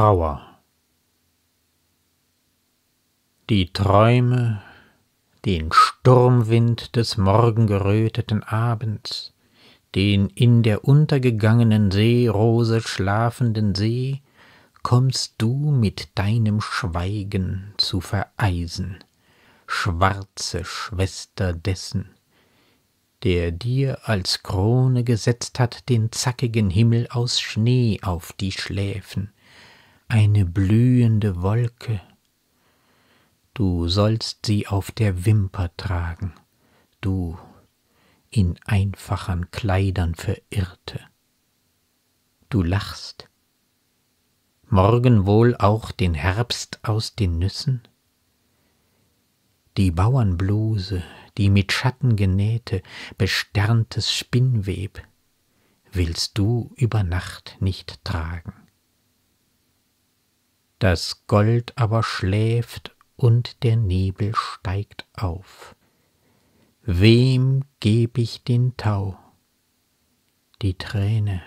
Trauer. Die Träume, den Sturmwind des morgengeröteten Abends, den in der untergegangenen Seerose schlafenden See, kommst du mit deinem Schweigen zu vereisen, schwarze Schwester dessen, der dir als Krone gesetzt hat den zackigen Himmel aus Schnee auf die Schläfen, eine blühende Wolke. Du sollst sie auf der Wimper tragen, du in einfachen Kleidern verirrte. Du lachst, morgen wohl auch den Herbst aus den Nüssen? Die Bauernbluse, die mit Schatten genähte, besterntes Spinnweb, willst du über Nacht nicht tragen das Gold aber schläft und der Nebel steigt auf. Wem geb ich den Tau, die Träne,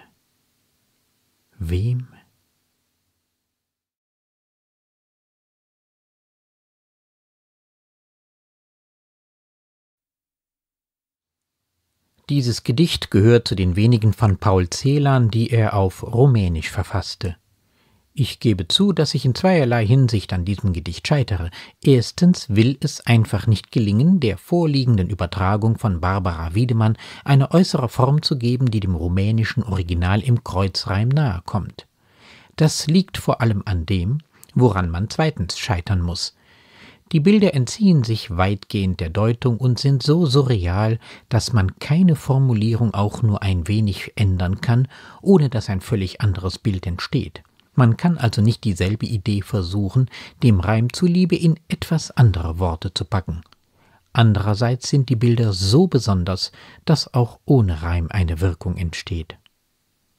wem? Dieses Gedicht gehört zu den wenigen von Paul Celan, die er auf Rumänisch verfasste. Ich gebe zu, dass ich in zweierlei Hinsicht an diesem Gedicht scheitere. Erstens will es einfach nicht gelingen, der vorliegenden Übertragung von Barbara Wiedemann eine äußere Form zu geben, die dem rumänischen Original im Kreuzreim nahe kommt. Das liegt vor allem an dem, woran man zweitens scheitern muss. Die Bilder entziehen sich weitgehend der Deutung und sind so surreal, dass man keine Formulierung auch nur ein wenig ändern kann, ohne dass ein völlig anderes Bild entsteht. Man kann also nicht dieselbe Idee versuchen, dem Reim zuliebe in etwas andere Worte zu packen. Andererseits sind die Bilder so besonders, dass auch ohne Reim eine Wirkung entsteht.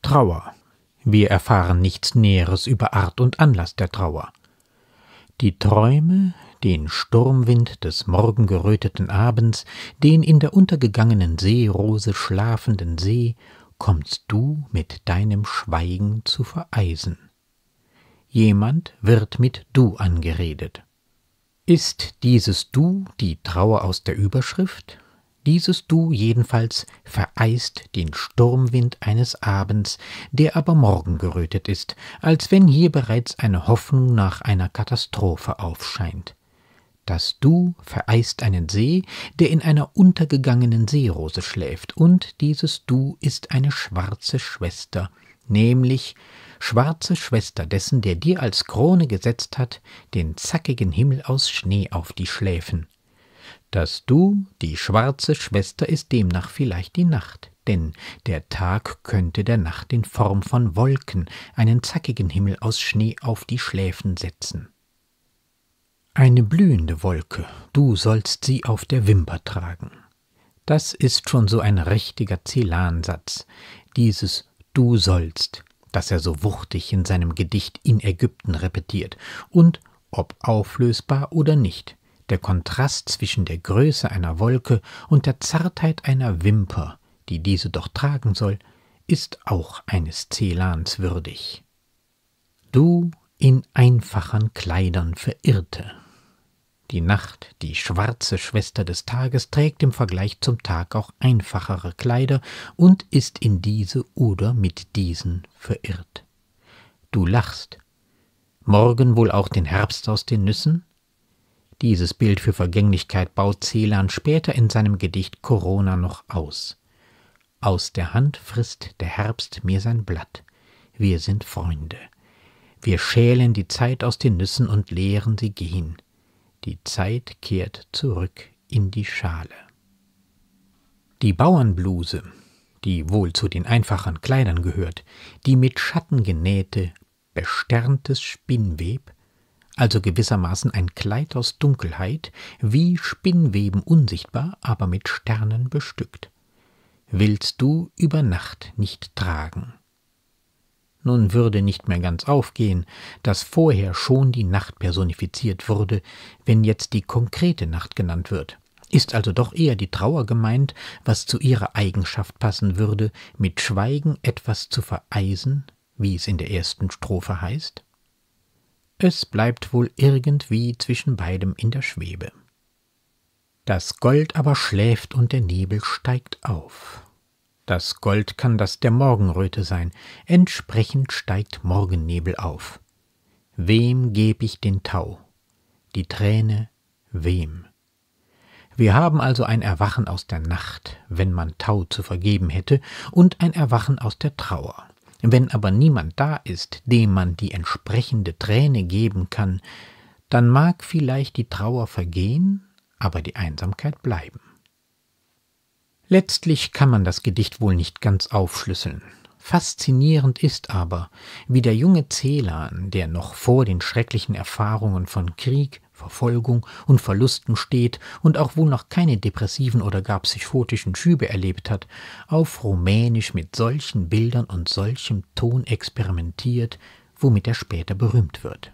Trauer. Wir erfahren nichts Näheres über Art und Anlass der Trauer. Die Träume, den Sturmwind des morgengeröteten Abends, den in der untergegangenen Seerose schlafenden See, kommst du mit deinem Schweigen zu vereisen. Jemand wird mit Du angeredet. Ist dieses Du die Trauer aus der Überschrift? Dieses Du jedenfalls vereist den Sturmwind eines Abends, der aber morgen gerötet ist, als wenn hier bereits eine Hoffnung nach einer Katastrophe aufscheint. Das Du vereist einen See, der in einer untergegangenen Seerose schläft, und dieses Du ist eine schwarze Schwester, nämlich schwarze Schwester dessen, der dir als Krone gesetzt hat, den zackigen Himmel aus Schnee auf die Schläfen. Dass du, die schwarze Schwester, ist demnach vielleicht die Nacht, denn der Tag könnte der Nacht in Form von Wolken einen zackigen Himmel aus Schnee auf die Schläfen setzen. Eine blühende Wolke, du sollst sie auf der Wimper tragen. Das ist schon so ein richtiger Cellansatz, dieses du sollst, das er so wuchtig in seinem Gedicht in Ägypten repetiert, und ob auflösbar oder nicht, der Kontrast zwischen der Größe einer Wolke und der Zartheit einer Wimper, die diese doch tragen soll, ist auch eines Celans würdig. Du in einfachen Kleidern verirrte. Die Nacht, die schwarze Schwester des Tages, trägt im Vergleich zum Tag auch einfachere Kleider und ist in diese oder mit diesen verirrt. Du lachst. Morgen wohl auch den Herbst aus den Nüssen? Dieses Bild für Vergänglichkeit baut Celan später in seinem Gedicht Corona noch aus. Aus der Hand frisst der Herbst mir sein Blatt. Wir sind Freunde. Wir schälen die Zeit aus den Nüssen und lehren sie gehen. Die Zeit kehrt zurück in die Schale. Die Bauernbluse, die wohl zu den einfachen Kleidern gehört, die mit Schatten genähte, besterntes Spinnweb, also gewissermaßen ein Kleid aus Dunkelheit, wie Spinnweben unsichtbar, aber mit Sternen bestückt, willst du über Nacht nicht tragen nun würde nicht mehr ganz aufgehen, dass vorher schon die Nacht personifiziert wurde, wenn jetzt die konkrete Nacht genannt wird. Ist also doch eher die Trauer gemeint, was zu ihrer Eigenschaft passen würde, mit Schweigen etwas zu vereisen, wie es in der ersten Strophe heißt? Es bleibt wohl irgendwie zwischen beidem in der Schwebe. Das Gold aber schläft und der Nebel steigt auf. Das Gold kann das der Morgenröte sein, entsprechend steigt Morgennebel auf. Wem geb ich den Tau? Die Träne, wem? Wir haben also ein Erwachen aus der Nacht, wenn man Tau zu vergeben hätte, und ein Erwachen aus der Trauer. Wenn aber niemand da ist, dem man die entsprechende Träne geben kann, dann mag vielleicht die Trauer vergehen, aber die Einsamkeit bleiben. Letztlich kann man das Gedicht wohl nicht ganz aufschlüsseln. Faszinierend ist aber, wie der junge Celan, der noch vor den schrecklichen Erfahrungen von Krieg, Verfolgung und Verlusten steht und auch wohl noch keine depressiven oder gar psychotischen Schübe erlebt hat, auf Rumänisch mit solchen Bildern und solchem Ton experimentiert, womit er später berühmt wird.